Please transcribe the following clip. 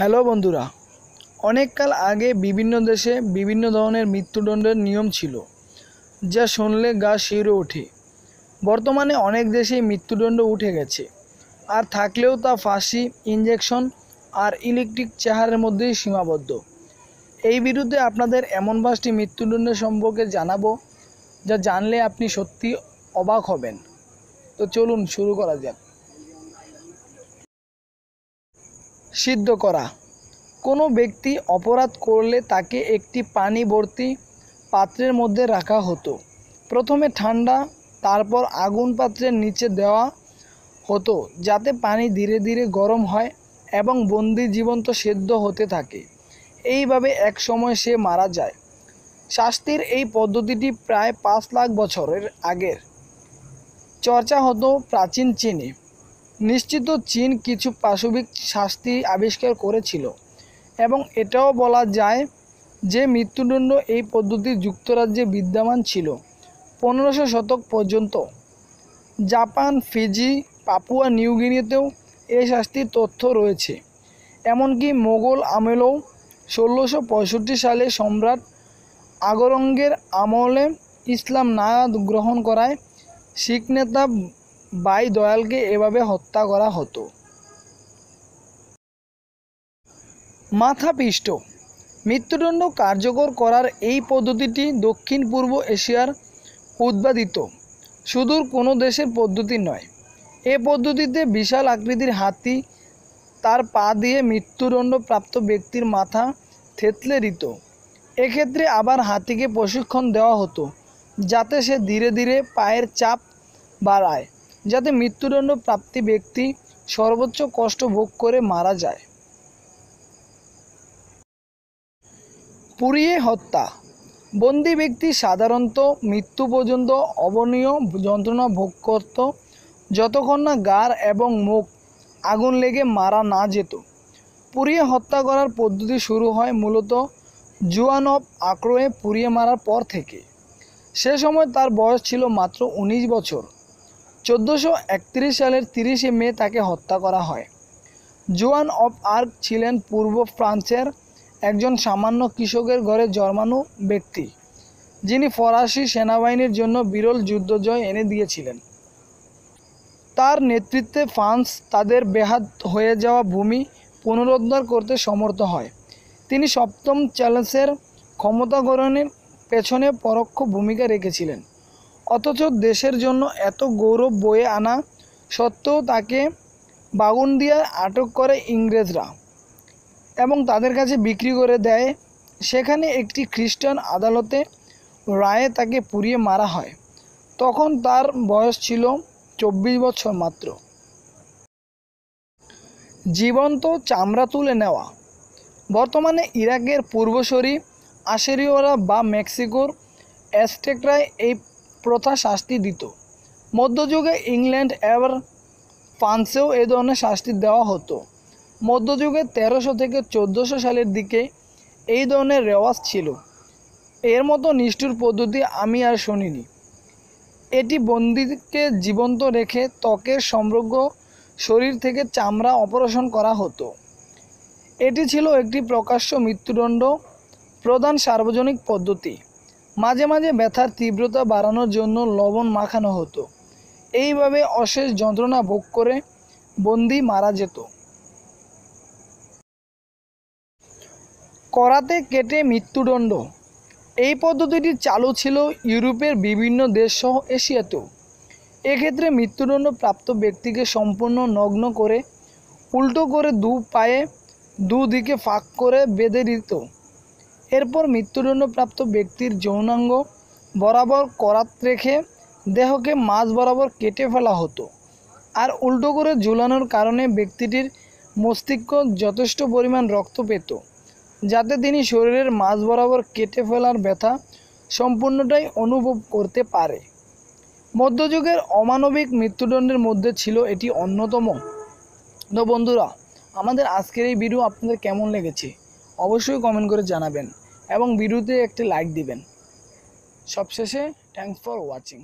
hello বন্ধুরা অনেককাল আগে বিভিন্ন দেশে বিভিন্ন ধরনের মৃত্যুদণ্ডের নিয়ম ছিল যা শুনলে গা শিউরে ওঠে বর্তমানে অনেক দেশেই মৃত্যুদণ্ড উঠে গেছে আর থাকলেও তা ফাঁসি ইঞ্জেকশন আর ইলেকট্রিক চেহারের মধ্যেই সীমাবদ্ধ এই বিরুদ্ধে আপনাদের এমন পাঁচটি মৃত্যুদণ্ডের সম্পর্কে জানাবো যা জানলে আপনি সত্যি অবাক হবেন তো চলুন শুরু করা যাক সিদ্ধ করা কোনো ব্যক্তি অপরাধ করলে তাকে একটি পানি ভর্তি পাত্রের মধ্যে রাখা হতো প্রথমে ঠান্ডা তারপর আগুন পাত্রের নিচে দেওয়া হতো যাতে পানি ধীরে ধীরে গরম হয় এবং বন্দি জীবন্ত সেদ্ধ হতে থাকে এইভাবে এক সময় সে মারা যায় শাস্তির এই পদ্ধতিটি প্রায় পাঁচ লাখ বছরের আগের চর্চা হতো প্রাচীন চীনে নিশ্চিত চীন কিছু পাশবিক শাস্তি আবিষ্কার করেছিল এবং এটাও বলা যায় যে মৃত্যুদণ্ড এই পদ্ধতি যুক্তরাজ্যে বিদ্যমান ছিল পনেরোশো শতক পর্যন্ত জাপান ফিজি পাপুয়া নিউগিনিতেও এই শাস্তির তথ্য রয়েছে এমনকি মোগল আমেলেও ষোলোশো সালে সম্রাট আগরঙ্গের আমলে ইসলাম না গ্রহণ করায় শিখ নেতা বাই দয়ালকে এভাবে হত্যা করা হতো মাথাপিষ্ট মৃত্যুদণ্ড কার্যকর করার এই পদ্ধতিটি দক্ষিণ পূর্ব এশিয়ার উদ্বাদিত সুদূর কোনো দেশের পদ্ধতি নয় এ পদ্ধতিতে বিশাল আকৃতির হাতি তার পা দিয়ে মৃত্যুদণ্ড প্রাপ্ত ব্যক্তির মাথা থেতলে দিত এক্ষেত্রে আবার হাতিকে প্রশিক্ষণ দেওয়া হতো যাতে সে ধীরে ধীরে পায়ের চাপ বাড়ায় যাতে মৃত্যুদণ্ড প্রাপ্তি ব্যক্তি সর্বোচ্চ কষ্ট ভোগ করে মারা যায় পুড়িয়ে হত্যা বন্দি ব্যক্তি সাধারণত মৃত্যু পর্যন্ত অবনীয় যন্ত্রণা ভোগ করত যতক্ষণ না গার এবং মুখ আগুন লেগে মারা না যেত পুড়িয়ে হত্যা করার পদ্ধতি শুরু হয় মূলত জুয়ানব আক্রয়ে পুড়িয়ে মারার পর থেকে সে সময় তার বয়স ছিল মাত্র ১৯ বছর চোদ্দোশো সালের তিরিশে মে তাকে হত্যা করা হয় জোয়ান অফ আর্ক ছিলেন পূর্ব ফ্রান্সের একজন সামান্য কৃষকের ঘরে জন্মানো ব্যক্তি যিনি ফরাসি সেনাবাহিনীর জন্য বিরল যুদ্ধজয় এনে দিয়েছিলেন তার নেতৃত্বে ফ্রান্স তাদের বেহাত হয়ে যাওয়া ভূমি পুনরুদ্ধার করতে সমর্থ হয় তিনি সপ্তম চ্যালেঞ্জের ক্ষমতা গ্রহণের পেছনে পরোক্ষ ভূমিকা রেখেছিলেন অথচ দেশের জন্য এত গৌরব বয়ে আনা সত্ত্বেও তাকে দিয়ে আটক করে ইংরেজরা এবং তাদের কাছে বিক্রি করে দেয় সেখানে একটি খ্রিস্টান আদালতে রায়ে তাকে পুড়িয়ে মারা হয় তখন তার বয়স ছিল চব্বিশ বছর মাত্র জীবন্ত চামড়া তুলে নেওয়া বর্তমানে ইরাকের পূর্বসরী আশেরিওরা বা মেক্সিকোর অ্যাস্টেকরায় এই প্রথা শাস্তি দিত মধ্যযুগে ইংল্যান্ড এবার ফ্রান্সেও এ ধরনের শাস্তি দেওয়া হতো মধ্যযুগে তেরোশো থেকে চোদ্দোশো সালের দিকে এই ধরনের রেওয়াজ ছিল এর মতো নিষ্ঠুর পদ্ধতি আমি আর শুনিনি এটি বন্দিকে জীবন্ত রেখে ত্বকের সমগ্র শরীর থেকে চামড়া অপারেশন করা হতো এটি ছিল একটি প্রকাশ্য মৃত্যুদণ্ড প্রধান সার্বজনীন পদ্ধতি মাঝে মাঝে ব্যথার তীব্রতা বাড়ানোর জন্য লবণ মাখানো হতো এইভাবে অশেষ যন্ত্রণা ভোগ করে বন্দি মারা যেত করাতে কেটে মৃত্যুদণ্ড এই পদ্ধতিটি চালু ছিল ইউরোপের বিভিন্ন দেশসহ এশিয়াতেও এক্ষেত্রে মৃত্যুদণ্ড প্রাপ্ত ব্যক্তিকে সম্পূর্ণ নগ্ন করে উল্টো করে দু পায়ে দুদিকে ফাঁক করে বেঁধে দিত এরপর মৃত্যুদণ্ডপ্রাপ্ত ব্যক্তির যৌনাঙ্গ বরাবর করাত রেখে দেহকে মাঝ বরাবর কেটে ফেলা হতো আর উল্টো করে ঝুলানোর কারণে ব্যক্তিটির মস্তিষ্ক যথেষ্ট পরিমাণ রক্ত পেত যাতে তিনি শরীরের মাঝ বরাবর কেটে ফেলার ব্যথা সম্পূর্ণটাই অনুভব করতে পারে মধ্যযুগের অমানবিক মৃত্যুদণ্ডের মধ্যে ছিল এটি অন্যতম তো বন্ধুরা আমাদের আজকের এই ভিডিও আপনাদের কেমন লেগেছে অবশ্যই কমেন্ট করে জানাবেন এবং ভিডিওতে একটি লাইক দিবেন সবশেষে থ্যাংকস ফর ওয়াচিং